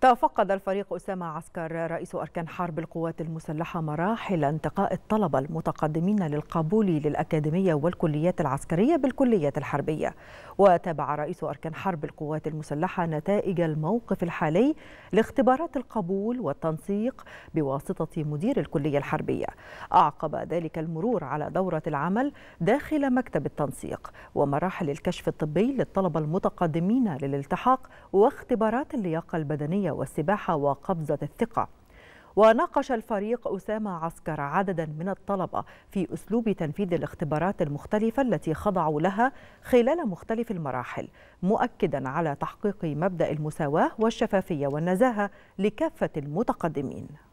تفقد الفريق أسامة عسكر رئيس أركان حرب القوات المسلحة مراحل انتقاء الطلبة المتقدمين للقبول للأكاديمية والكليات العسكرية بالكليات الحربية وتابع رئيس أركان حرب القوات المسلحة نتائج الموقف الحالي لاختبارات القبول والتنسيق بواسطة مدير الكلية الحربية أعقب ذلك المرور على دورة العمل داخل مكتب التنسيق ومراحل الكشف الطبي للطلبة المتقدمين للالتحاق واختبارات اللياقة البدنية الرماية والسباحة وقبضة الثقة وناقش الفريق أسامة عسكر عددا من الطلبة في أسلوب تنفيذ الاختبارات المختلفة التي خضعوا لها خلال مختلف المراحل مؤكدا على تحقيق مبدأ المساواة والشفافية والنزاهة لكافة المتقدمين